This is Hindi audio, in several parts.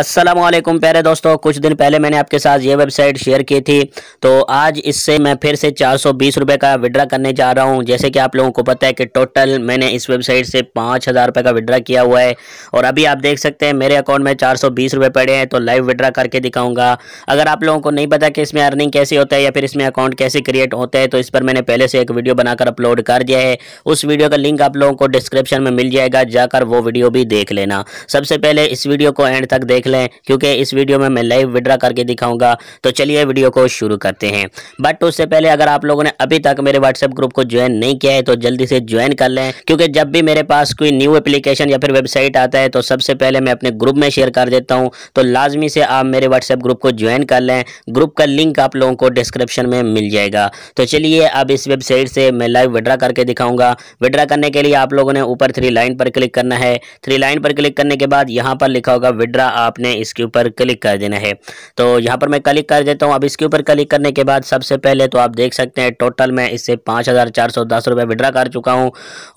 असलम प्यारे दोस्तों कुछ दिन पहले मैंने आपके साथ ये वेबसाइट शेयर की थी तो आज इससे मैं फिर से चार सौ बीस रुपये का विड्रा करने जा रहा हूँ जैसे कि आप लोगों को पता है कि टोटल मैंने इस वेबसाइट से पाँच हज़ार रुपये का विड्रा किया हुआ है और अभी आप देख सकते हैं मेरे अकाउंट में चार सौ बीस रुपये पड़े हैं तो लाइव विड्रा करके दिखाऊँगा अगर आप लोगों को नहीं पता कि इसमें अर्निंग कैसे होता है या फिर इसमें अकाउंट कैसे क्रिएट होता है तो इस पर मैंने पहले से एक वीडियो बनाकर अपलोड कर दिया है उस वीडियो का लिंक आप लोगों को डिस्क्रिप्शन में मिल जाएगा जाकर वो वीडियो भी देख लेना सबसे पहले इस वीडियो को एंड तक देख देख लें क्योंकि इस वीडियो में मैं लाइव विड्रा करके दिखाऊंगा तो चलिए वीडियो को शुरू करते हैं बट उससे पहले अगर आप लोगों ने अभी तक मेरे व्हाट्सएप ग्रुप को ज्वाइन नहीं किया है तो जल्दी से ज्वाइन कर लें क्योंकि जब भी मेरे पास कोई न्यू एप्लीकेशन या फिर वेबसाइट आता है तो सबसे पहले मैं अपने ग्रुप में शेयर कर देता हूँ तो लाजमी से आप मेरे व्हाट्सएप ग्रुप को ज्वाइन कर लें ग्रुप का लिंक आप लोगों को डिस्क्रिप्शन में मिल जाएगा तो चलिए अब इस वेबसाइट से मैं लाइव विड्रा करके दिखाऊंगा विड्रा करने के लिए आप लोगों ने ऊपर थ्री लाइन पर क्लिक करना है थ्री लाइन पर क्लिक करने के बाद यहाँ पर लिखा होगा विड्रा आप आपने इसके ऊपर क्लिक कर देना है तो यहाँ पर मैं क्लिक कर देता हूँ अब इसके ऊपर क्लिक करने के बाद सबसे पहले तो आप देख सकते हैं टोटल मैं इससे पाँच हज़ार चार सौ दस रुपये विड्रा कर चुका हूँ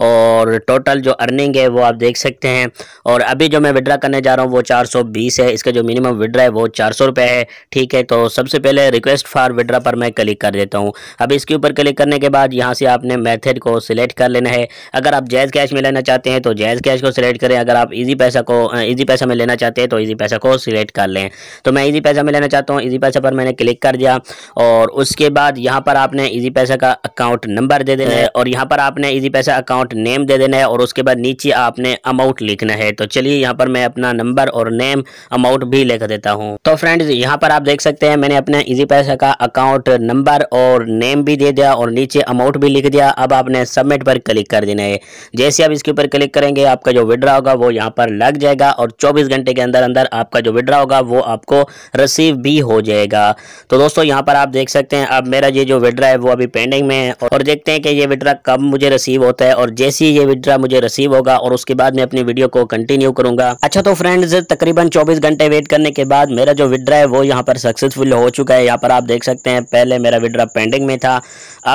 और टोटल जो अर्निंग है वो आप देख सकते हैं और अभी जो मैं विड्रा करने जा रहा हूँ वो चार सौ बीस है इसका जो मिनिमम विड्रा है वो चार सौ रुपये है ठीक है तो सबसे पहले रिक्वेस्ट फॉर विड्रा पर मैं क्लिक कर देता हूँ अब इसके ऊपर क्लिक करने के बाद यहाँ से आपने मैथड को सिलेक्ट कर लेना है अगर आप जैज़ कैश में लेना चाहते हैं तो जैज़ कैश को सिलेक्ट करें अगर आप ईजी पैसा को ईजी पैसा में लेना चाहते हैं तो ईजी पैसा पैसा को सिलेक्ट कर लें तो मैं इजी पैसा में लेना चाहता हूँ इजी पैसा पर मैंने क्लिक कर दिया और उसके बाद यहाँ पर आपने इजी पैसा का अकाउंट नंबर दे देना है और यहाँ पर आपने इजी पैसा अकाउंट नेम दे देना है और उसके बाद नीचे आपने अमाउंट लिखना है तो चलिए यहाँ पर मैं अपना नंबर और नेम अमाउंट भी लिख देता हूँ तो फ्रेंड्स यहाँ पर आप देख सकते हैं मैंने अपने इजी पैसा का अकाउंट नंबर और नेम भी दे दिया और नीचे अमाउंट भी लिख दिया अब आपने सबमिट पर क्लिक कर देना है जैसे आप इसके ऊपर क्लिक करेंगे आपका जो विड्रा होगा वो यहाँ पर लग जाएगा और 24 घंटे के अंदर अंदर आपका जो विड्रा होगा वो आपको रिसीव भी हो जाएगा तो दोस्तों यहाँ पर आप देख सकते हैं अब मेरा ये जो विड्रा है वो अभी पेंडिंग में है और देखते हैं कि ये विड्रा कब मुझे रिसीव होता है और जैसे ही ये विड्रा मुझे रिसीव होगा और उसके बाद मैं अपनी वीडियो को कंटिन्यू करूंगा अच्छा तो फ्रेंड्स तकरीबन चौबीस घंटे वेट करने के बाद मेरा जो विड्रा है वो यहाँ पर सक्सेसफुल हो चुका है यहाँ पर आप देख सकते हैं पहले मेरा विड्रा पेंडिंग में था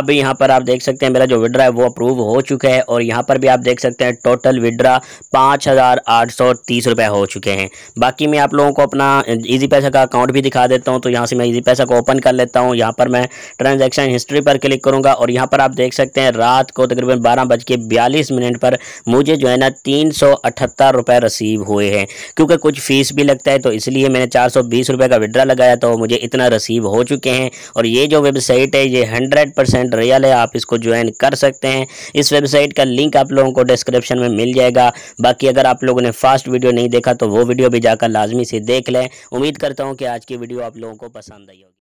अब यहाँ पर आप देख सकते हैं मेरा जो विड्रा है वो अप्रूव हो चुका है और यहाँ पर भी आप देख सकते हैं टोटल विड्रा पाँच हो चुके हैं बाकी बाकी मैं आप लोगों को अपना ईजी पैसा का अकाउंट भी दिखा देता हूँ तो यहाँ से मैं ईजी पैसा को ओपन कर लेता हूँ यहाँ पर मैं ट्रांजेक्शन हिस्ट्री पर क्लिक करूँगा और यहाँ पर आप देख सकते हैं रात को तकरीबन बारह बज के बयालीस मिनट पर मुझे जो है ना तीन सौ अठहत्तर रुपये रसीव हुए हैं क्योंकि कुछ फीस भी लगता है तो इसलिए मैंने चार सौ बीस रुपये का विड्रा लगाया तो मुझे इतना रसीव हो चुके हैं और ये जो वेबसाइट है ये हंड्रेड परसेंट रियल है आप इसको ज्वाइन कर सकते हैं इस वेबसाइट का लिंक आप लोगों को डिस्क्रिप्शन में मिल जाएगा बाकी अगर आप लोगों ने फास्ट वीडियो नहीं देखा तो वो वीडियो भी जाकर लाजमी से देख लें उम्मीद करता हूँ कि आज की वीडियो आप लोगों को पसंद आई होगी